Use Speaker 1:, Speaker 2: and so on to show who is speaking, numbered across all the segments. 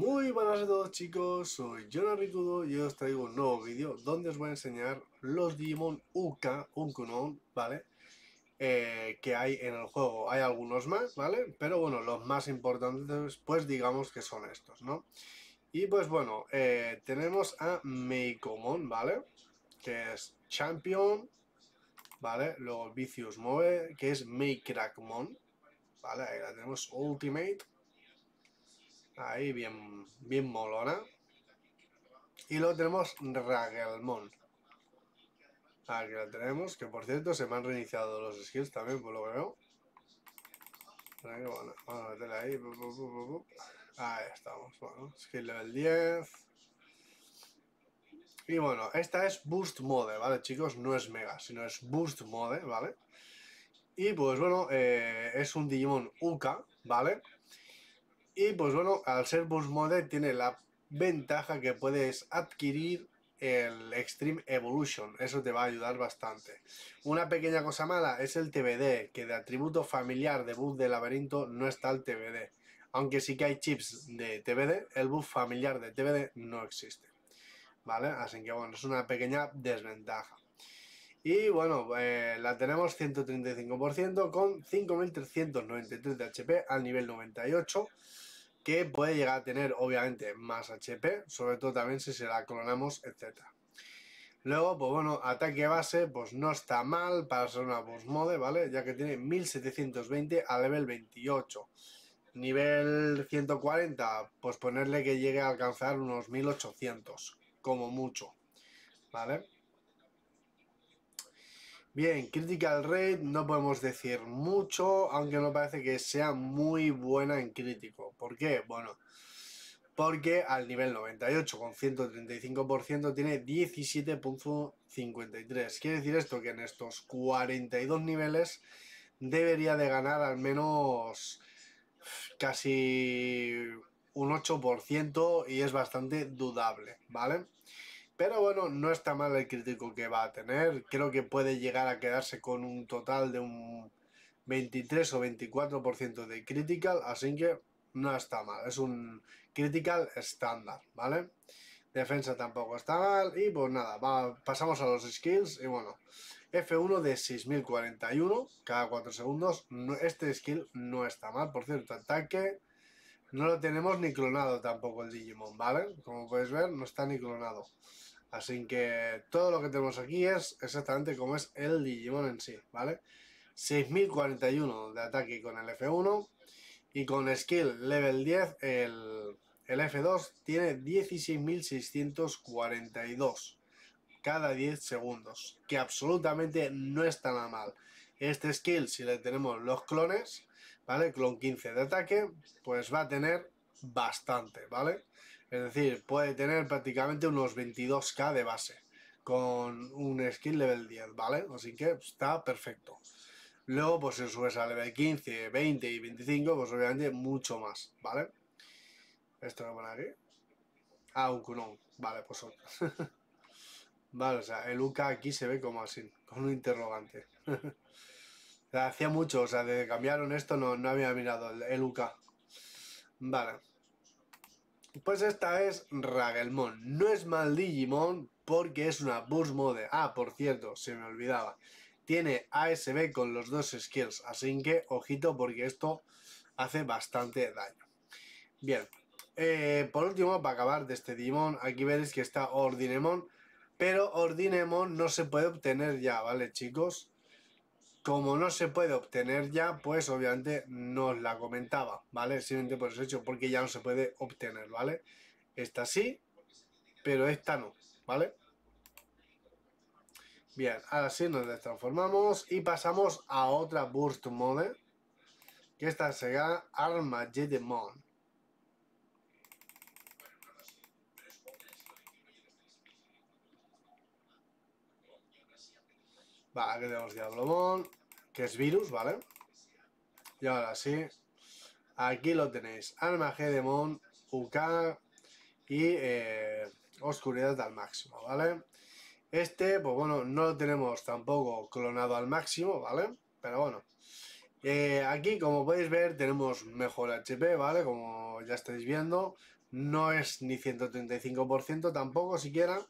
Speaker 1: Muy buenas a todos chicos, soy Jonah Ricudo y os traigo un nuevo vídeo donde os voy a enseñar los Digimon Uka, Unkunon, ¿vale? Eh, que hay en el juego, hay algunos más, ¿vale? Pero bueno, los más importantes pues digamos que son estos, ¿no? Y pues bueno, eh, tenemos a Meikomon, ¿vale? Que es Champion, ¿vale? Luego Vicious Move, que es Meikrakmon, ¿vale? Ahí la tenemos Ultimate Ahí bien, bien molona. Y luego tenemos Ragelmon. Aquí ah, la tenemos, que por cierto se me han reiniciado los skills también, por lo que veo. Bueno, vamos a ahí. Ahí estamos, bueno, skill level 10. Y bueno, esta es Boost Mode, ¿vale, chicos? No es Mega, sino es Boost Mode, ¿vale? Y pues bueno, eh, es un Digimon UK, ¿vale? Y pues bueno, al ser Bus Mode tiene la ventaja que puedes adquirir el Extreme Evolution, eso te va a ayudar bastante. Una pequeña cosa mala es el TBD, que de atributo familiar de bus de laberinto no está el TBD. Aunque sí que hay chips de TBD, el bus familiar de TBD no existe. ¿Vale? Así que bueno, es una pequeña desventaja. Y bueno, eh, la tenemos 135% con 5393 de HP al nivel 98 que puede llegar a tener obviamente más HP, sobre todo también si se la clonamos, etc. Luego, pues bueno, ataque base, pues no está mal para ser una boss mode, ¿vale? Ya que tiene 1720 a nivel 28. Nivel 140, pues ponerle que llegue a alcanzar unos 1800, como mucho, ¿vale? Bien, Critical Rate no podemos decir mucho, aunque no parece que sea muy buena en crítico. ¿Por qué? Bueno, porque al nivel 98 con 135% tiene 17.53. Quiere decir esto que en estos 42 niveles debería de ganar al menos casi un 8% y es bastante dudable, ¿vale? vale pero bueno, no está mal el crítico que va a tener. Creo que puede llegar a quedarse con un total de un 23 o 24% de critical, así que no está mal. Es un critical estándar, ¿vale? Defensa tampoco está mal. Y pues nada, pasamos a los skills. Y bueno, F1 de 6041 cada 4 segundos. este skill no está mal, por cierto. Ataque no lo tenemos ni clonado tampoco el Digimon, ¿vale? Como puedes ver, no está ni clonado. Así que todo lo que tenemos aquí es exactamente como es el Digimon en sí, ¿vale? 6041 de ataque con el F1 y con skill level 10 el, F2 tiene 16642 cada 10 segundos, que absolutamente no está nada mal. Este skill, si le tenemos los clones, ¿vale? Clon 15 de ataque, pues va a tener bastante, ¿vale? Es decir, puede tener prácticamente unos 22k de base con un skill level 10, ¿vale? Así que está perfecto. Luego, pues si subes a level 15, 20 y 25, pues obviamente mucho más, ¿vale? Esto lo poner aquí. Ah, un Kunong. Vale, pues otro. vale, o sea, el UK aquí se ve como así, con un interrogante. hacía mucho, o sea, desde que cambiaron esto no, no había mirado el, el Vale. Pues esta es Ragelmon. No es mal Digimon porque es una Burst Mode. Ah, por cierto, se me olvidaba. Tiene ASB con los dos skills, así que ojito porque esto hace bastante daño. Bien, eh, por último, para acabar de este Digimon, aquí veréis que está Ordinemon, pero Ordinemon no se puede obtener ya, ¿vale chicos? Como no se puede obtener ya, pues obviamente no os la comentaba, ¿vale? Simplemente por eso hecho, porque ya no se puede obtener, ¿vale? Esta sí, pero esta no, ¿vale? Bien, ahora sí nos transformamos y pasamos a otra Burst Mode, que esta será Armageddon. Va, aquí tenemos Diablo que es virus, ¿vale? Y ahora sí, aquí lo tenéis. Arma Mon, UK y eh, Oscuridad al máximo, ¿vale? Este, pues bueno, no lo tenemos tampoco clonado al máximo, ¿vale? Pero bueno. Eh, aquí, como podéis ver, tenemos mejor HP, ¿vale? Como ya estáis viendo. No es ni 135% tampoco siquiera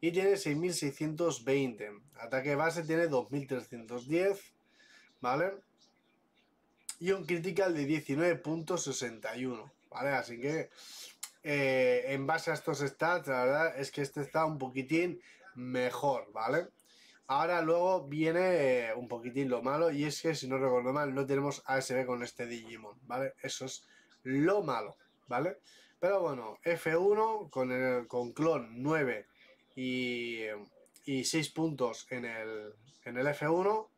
Speaker 1: y tiene 6.620. Ataque base tiene 2.310, ¿vale? Y un critical de 19.61, ¿vale? Así que eh, en base a estos stats, la verdad es que este está un poquitín mejor, ¿vale? Ahora luego viene eh, un poquitín lo malo y es que si no recuerdo mal no tenemos ASB con este Digimon, ¿vale? Eso es lo malo, ¿vale? Pero bueno, F1 con, el, con clon 9 y, 6 puntos en el, F1.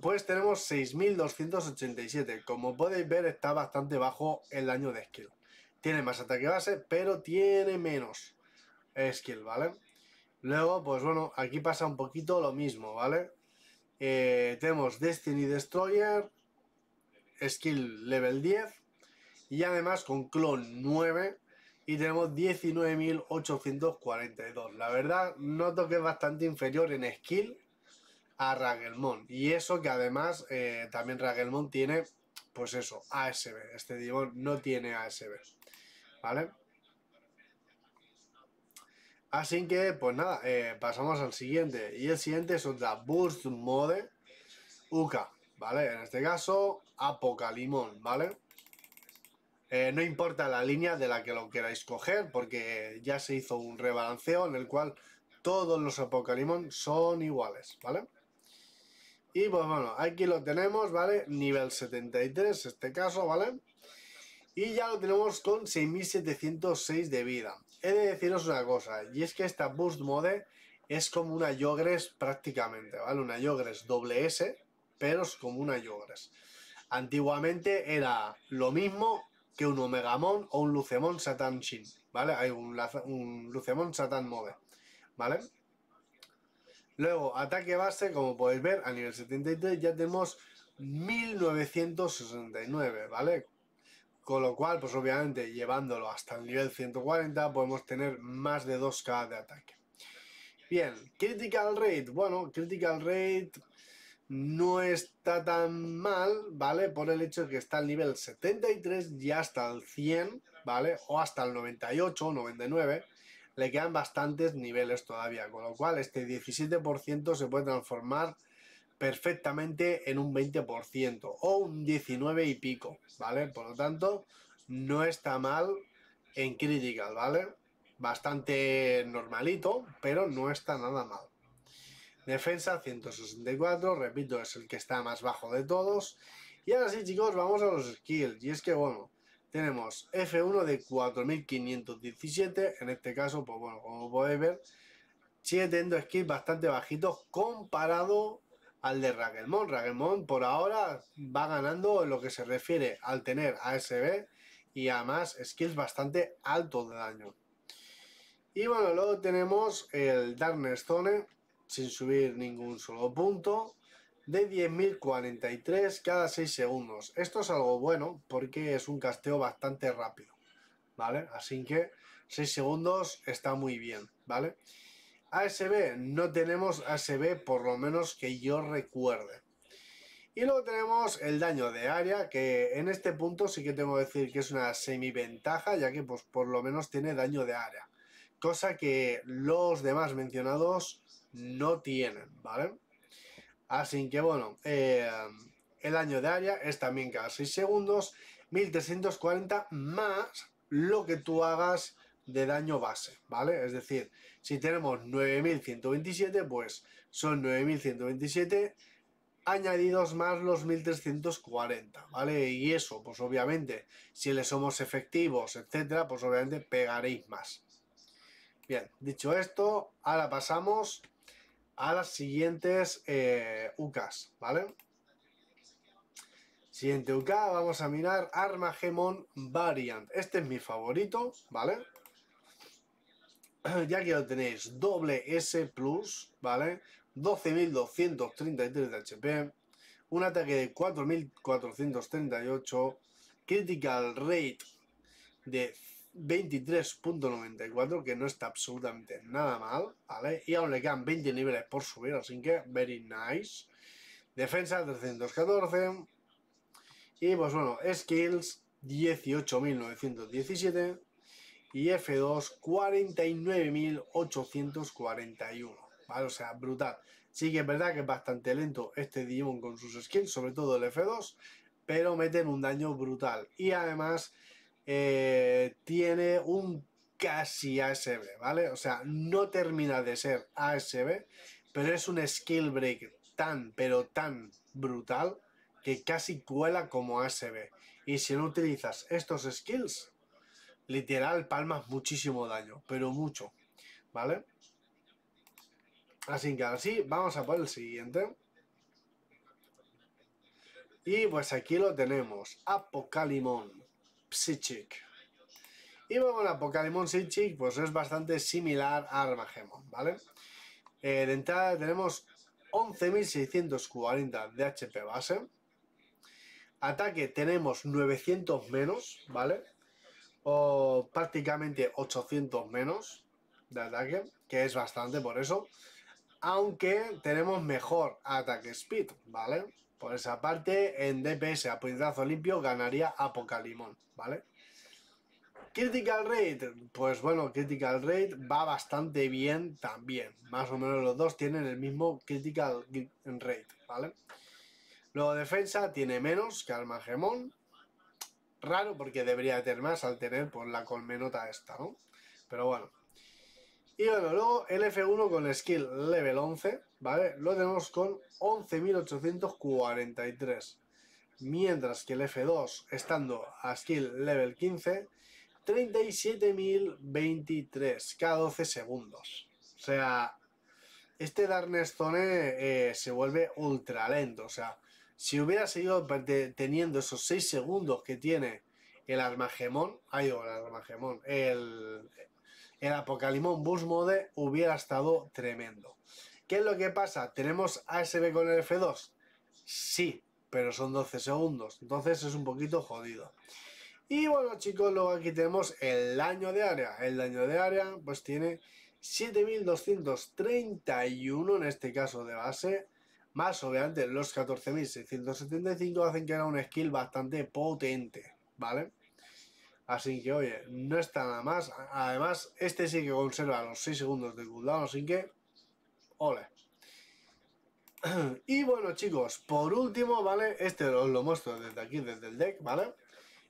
Speaker 1: Pues tenemos 6.287. Como podéis ver, está bastante bajo el daño de skill. Tiene más ataque base, pero tiene menos skill, ¿vale? Luego, pues bueno, aquí pasa un poquito lo mismo, ¿vale? Eh, tenemos Destiny Destroyer, skill level 10 y además con clon 9 y tenemos 19.842. La verdad, noto que es bastante inferior en skill a Ragelmon. Y eso que además eh, también Ragelmon tiene, pues eso, ASB. Este Digimon no tiene ASB. ¿Vale? Así que, pues nada, eh, pasamos al siguiente. Y el siguiente es otra Burst Mode UK, ¿vale? En este caso, Apocalimón ¿vale? Eh, no importa la línea de la que lo queráis coger, porque ya se hizo un rebalanceo en el cual todos los Apocalimon son iguales, ¿vale? Y pues bueno, aquí lo tenemos, ¿vale? Nivel 73, este caso, ¿vale? Y ya lo tenemos con 6.706 de vida. He de deciros una cosa, y es que esta Boost Mode es como una Yogres prácticamente, ¿vale? Una Yogres doble S, pero es como una Yogres. Antiguamente era lo mismo, que un Omegamon o un Lucemon Satan Shin, ¿vale? Hay un, un Lucemon Satan Mode, ¿vale? Luego, ataque base, como podéis ver, a nivel 73 ya tenemos 1969, ¿vale? Con lo cual, pues obviamente, llevándolo hasta el nivel 140, podemos tener más de 2k de ataque. Bien, Critical Rate. Bueno, Critical Rate no está tan mal, ¿vale? Por el hecho de que está al nivel 73 y hasta el 100, ¿vale? O hasta el 98 o 99, le quedan bastantes niveles todavía, con lo cual este 17% se puede transformar perfectamente en un 20% o un 19 y pico, ¿vale? Por lo tanto, no está mal en Critical, ¿vale? Bastante normalito, pero no está nada mal. Defensa 164, repito, es el que está más bajo de todos. Y ahora sí, chicos, vamos a los skills. Y es que, bueno, tenemos F1 de 4517, en este caso, pues bueno, como podéis ver, sigue teniendo skills bastante bajitos comparado al de Ragelmon. Ragelmon por ahora va ganando en lo que se refiere al tener ASB y además skills bastante altos de daño. Y bueno, luego tenemos el Darkness sin subir ningún solo punto, de 10.043 cada 6 segundos. Esto es algo bueno porque es un casteo bastante rápido, ¿vale? Así que 6 segundos está muy bien, ¿vale? ASB, no tenemos ASB por lo menos que yo recuerde. Y luego tenemos el daño de área, que en este punto sí que tengo que decir que es una semi ventaja ya que pues por lo menos tiene daño de área. Cosa que los demás mencionados no tienen, ¿vale? Así que bueno, eh, el año de área es también cada 6 segundos, 1340 más lo que tú hagas de daño base, ¿vale? Es decir, si tenemos 9127, pues son 9127 añadidos más los 1340, ¿vale? Y eso, pues obviamente, si le somos efectivos, etcétera, pues obviamente pegaréis más. Bien, dicho esto, ahora pasamos a las siguientes eh, UCAs, ¿vale? Siguiente UK, vamos a mirar Gemon Variant. Este es mi favorito, ¿vale? Ya que lo tenéis, doble S Plus, ¿vale? 12.233 de HP, un ataque de 4.438, critical rate de 23.94, que no está absolutamente nada mal, ¿vale? Y aún le quedan 20 niveles por subir, así que very nice. Defensa 314. Y pues bueno, skills 18.917 y F2 49.841, ¿vale? O sea, brutal. Sí que es verdad que es bastante lento este Digimon con sus skills, sobre todo el F2, pero meten un daño brutal. Y además eh, tiene un casi ASB, ¿vale? O sea, no termina de ser ASB, pero es un skill break tan, pero tan brutal que casi cuela como ASB. Y si no utilizas estos skills, literal palmas muchísimo daño, pero mucho, ¿vale? Así que así vamos a por el siguiente. Y pues aquí lo tenemos, Apocalimón. Psychic. Y vamos a Pokémon Psychic pues es bastante similar a Armagemon, ¿vale? Eh, de entrada tenemos 11.640 de HP base. Ataque tenemos 900 menos, ¿vale? O prácticamente 800 menos de ataque, que es bastante por eso. Aunque tenemos mejor ataque speed, ¿vale? Por esa parte, en DPS a puñetazo limpio ganaría Apocalimón, ¿vale? Critical Rate, pues bueno, Critical Rate va bastante bien también. Más o menos los dos tienen el mismo Critical Rate, ¿vale? Luego defensa tiene menos que Armagemón. Raro porque debería tener más al tener por pues, la colmenota esta, ¿no? Pero bueno. Y bueno, luego el F1 con skill level 11, lo tenemos con 11.843. Mientras que el F2, estando a skill level 15, 37.023 cada 12 segundos. O sea, este Darnestone eh, se vuelve ultra lento. O sea, si hubiera seguido teniendo esos 6 segundos que tiene el Armagemón, el Armagemón, el, el Apocalimón Bus Mode hubiera estado tremendo. ¿Qué es lo que pasa? ¿Tenemos ASB con el F2? Sí, pero son 12 segundos, entonces es un poquito jodido. Y bueno chicos, luego aquí tenemos el daño de área. El daño de área pues tiene 7.231 en este caso de base, más obviamente los 14.675 hacen que era un skill bastante potente, ¿vale? Así que oye, no está nada más. Además, este sí que conserva los 6 segundos de cooldown, así que ole. Y bueno chicos, por último, ¿vale? Este os lo muestro desde aquí, desde el deck, ¿vale?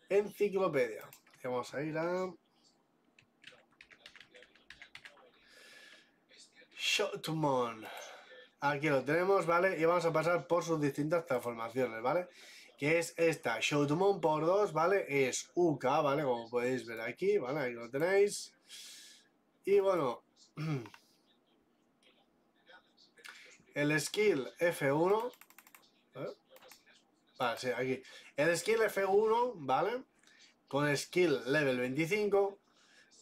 Speaker 1: Enciclopedia. Vamos a ir a... Shotmon. Aquí lo tenemos, ¿vale? Y vamos a pasar por sus distintas transformaciones, ¿vale? Que es esta, Shotmon por 2, ¿vale? Es UK, ¿vale? Como podéis ver aquí, ¿vale? Ahí lo tenéis. Y bueno... El skill F1. ¿eh? Vale, sí, aquí. El skill F1, ¿vale? Con skill level 25.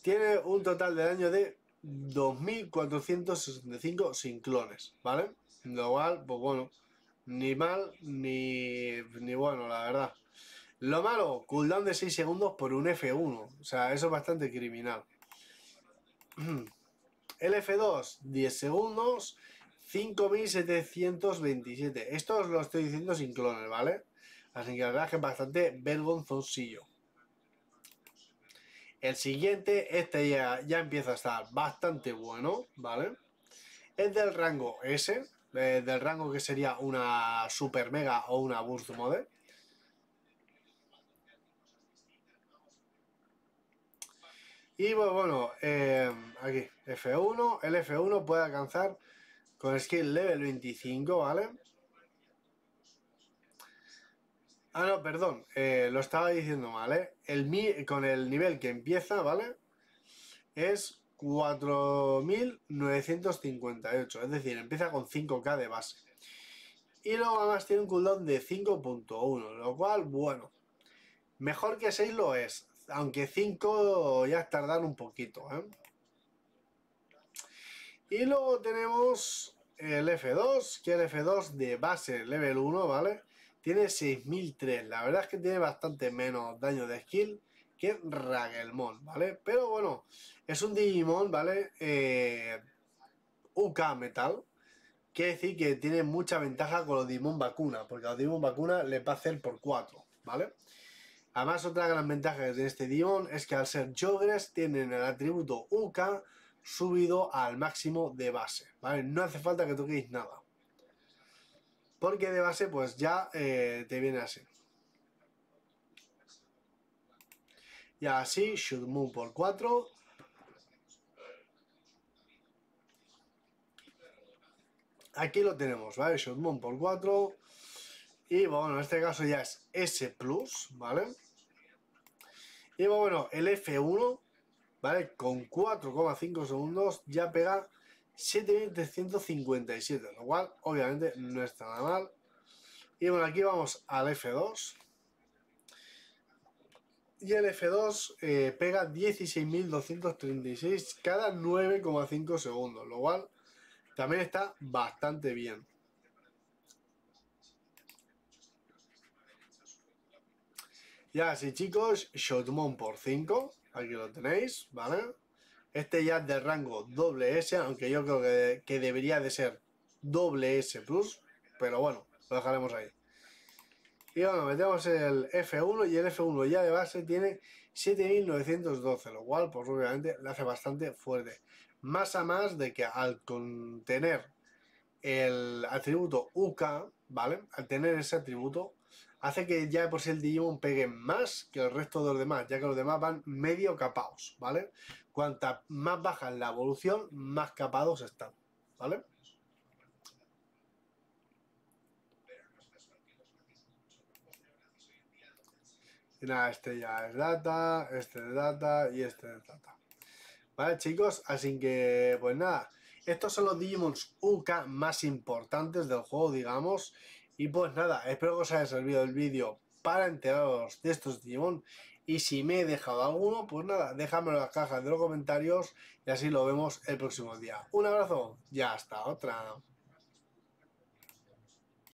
Speaker 1: Tiene un total de daño de 2.465 sin clones, ¿vale? Lo cual, pues bueno, ni mal ni, ni bueno, la verdad. Lo malo, cooldown de 6 segundos por un F1. O sea, eso es bastante criminal. El F2, 10 segundos. 5.727. Esto os lo estoy diciendo sin clones, ¿vale? Así que la verdad es que es bastante vergonzosillo. El siguiente, este ya, empieza a estar bastante bueno, ¿vale? Es del rango S, eh, del rango que sería una Super Mega o una Burst Mode. Y pues bueno, eh, aquí, F1, el F1 puede alcanzar con skill level 25, ¿vale? Ah, no, perdón, eh, lo estaba diciendo mal, ¿eh? El, con el nivel que empieza, ¿vale? Es 4.958, es decir, empieza con 5k de base. Y luego además tiene un cooldown de 5.1, lo cual, bueno, mejor que 6 lo es, aunque 5 ya tardan un poquito, ¿eh? Y luego tenemos el F2, que el F2 de base level 1, ¿vale? Tiene 6003, la verdad es que tiene bastante menos daño de skill que Ragelmon, ¿vale? Pero bueno, es un Digimon, ¿vale? Eh, UK Metal, quiere decir que tiene mucha ventaja con los Digimon Vacuna, porque a los Digimon Vacuna le va a hacer por 4, ¿vale? Además, otra gran ventaja de este Digimon es que al ser Jogres tienen el atributo UK subido al máximo de base, ¿vale? No hace falta que toquéis nada. Porque de base, pues ya eh, te viene así. Y así, shoot por 4. Aquí lo tenemos, ¿vale? Shoot por 4. Y bueno, en este caso ya es S+, ¿vale? Y bueno, el F1 con 4,5 segundos ya pega 7.357, lo cual obviamente no está nada mal. Y bueno, aquí vamos al F2. Y el F2 eh, pega 16.236 cada 9,5 segundos, lo cual también está bastante bien. Y así chicos, Shotmon por 5. Aquí lo tenéis, ¿vale? Este ya es de rango doble S, aunque yo creo que, debería de ser doble S Plus, pero bueno, lo dejaremos ahí. Y bueno, metemos el F1 y el F1 ya de base tiene 7912, lo cual pues obviamente le hace bastante fuerte. Más a más de que al contener el atributo UK, ¿vale? Al tener ese atributo hace que ya por si el Digimon pegue más que el resto de los demás, ya que los demás van medio capados, ¿vale? Cuanta más baja la evolución, más capados están, ¿vale? Y nada, este ya es data, este es data y este es data. Vale, chicos, así que pues nada, estos son los Digimons UK más importantes del juego, digamos. Y pues nada, espero que os haya servido el vídeo para enteraros de estos Digimon. Y si me he dejado alguno, pues nada, déjamelo en la caja de los comentarios y así lo vemos el próximo día. Un abrazo y hasta otra.